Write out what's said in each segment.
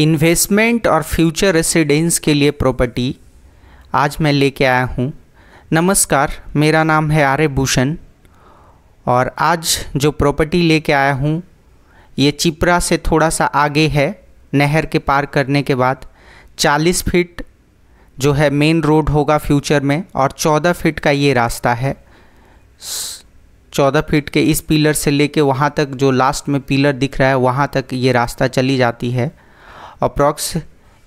investment और future residence के लिए प्रॉपर्टी आज मैं लेके आया हूँ नमस्कार मेरा नाम है आर्य भूषण और आज जो प्रॉपर्टी लेके आया हूँ ये चिपरा से थोड़ा सा आगे है नहर के पार करने के बाद 40 फीट जो है मेन रोड होगा फ्यूचर में और 14 फीट का ये रास्ता है 14 फीट के इस पिलर से लेके वहाँ तक जो लास्ट में पिलर दिख रहा है वहाँ तक ये रास्ता चली जाती है अप्रॉक्स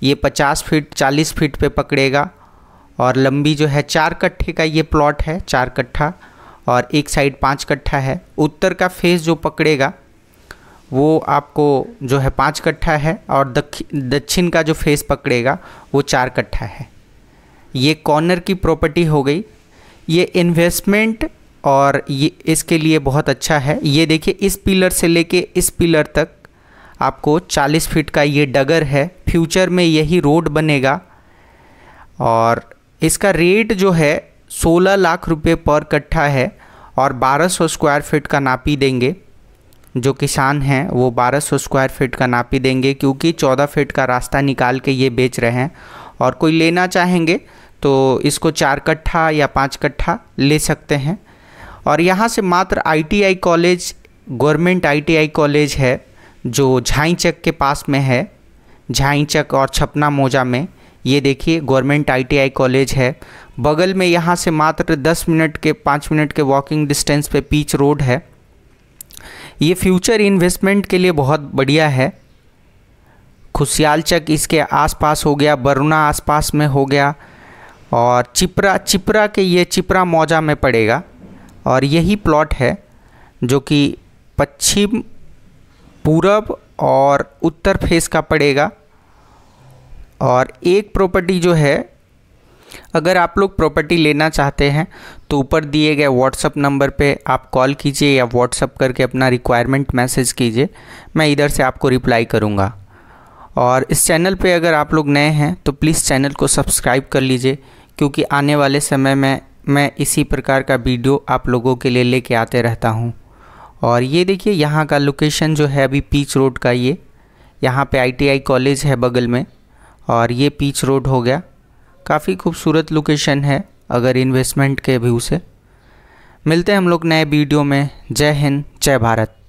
ये 50 फीट 40 फीट पे पकड़ेगा और लंबी जो है चार कट्ठे का ये प्लॉट है चार कट्ठा और एक साइड पाँच कट्ठा है उत्तर का फेस जो पकड़ेगा वो आपको जो है पाँच कट्ठा है और दक्षिण का जो फेस पकड़ेगा वो चार कट्ठा है ये कॉर्नर की प्रॉपर्टी हो गई ये इन्वेस्टमेंट और ये इसके लिए बहुत अच्छा है ये देखिए इस पिलर से लेके इस पिलर तक आपको 40 फीट का ये डगर है फ्यूचर में यही रोड बनेगा और इसका रेट जो है 16 लाख रुपए पर कट्ठा है और 1200 स्क्वायर फीट का नापी देंगे जो किसान हैं वो 1200 स्क्वायर फीट का नापी देंगे क्योंकि 14 फीट का रास्ता निकाल के ये बेच रहे हैं और कोई लेना चाहेंगे तो इसको चार कट्ठा या पाँच कट्ठा ले सकते हैं और यहाँ से मात्र ITI college government ITI college है जो झाईचक के पास में है झाईचक और छपना मोजा में ये देखिए गवर्नमेंट आईटीआई कॉलेज है बगल में यहाँ से मात्र 10 मिनट के 5 मिनट के वॉकिंग डिस्टेंस पे पीच रोड है ये फ्यूचर इन्वेस्टमेंट के लिए बहुत बढ़िया है खुशियालचक इसके आसपास हो गया बरुना आसपास में हो गया और चिपरा चिपरा के ये चिपरा मौजा में पड़ेगा और यही प्लॉट है जो कि पश्चिम पूरब और उत्तर फेस का पड़ेगा और एक प्रॉपर्टी जो है अगर आप लोग प्रॉपर्टी लेना चाहते हैं तो ऊपर दिए गए व्हाट्सअप नंबर पे आप कॉल कीजिए या व्हाट्सअप करके अपना रिक्वायरमेंट मैसेज कीजिए मैं इधर से आपको रिप्लाई करूँगा और इस चैनल पे अगर आप लोग नए हैं तो प्लीज़ चैनल को सब्सक्राइब कर लीजिए क्योंकि आने वाले समय में मैं इसी प्रकार का वीडियो आप लोगों के लिए लेके आते रहता हूँ और ये देखिए यहाँ का लोकेशन जो है अभी पीच रोड का ये यहाँ पे आईटीआई कॉलेज है बगल में और ये पीच रोड हो गया काफ़ी खूबसूरत लोकेशन है अगर इन्वेस्टमेंट के व्यू से मिलते हैं हम लोग नए वीडियो में जय हिंद जय भारत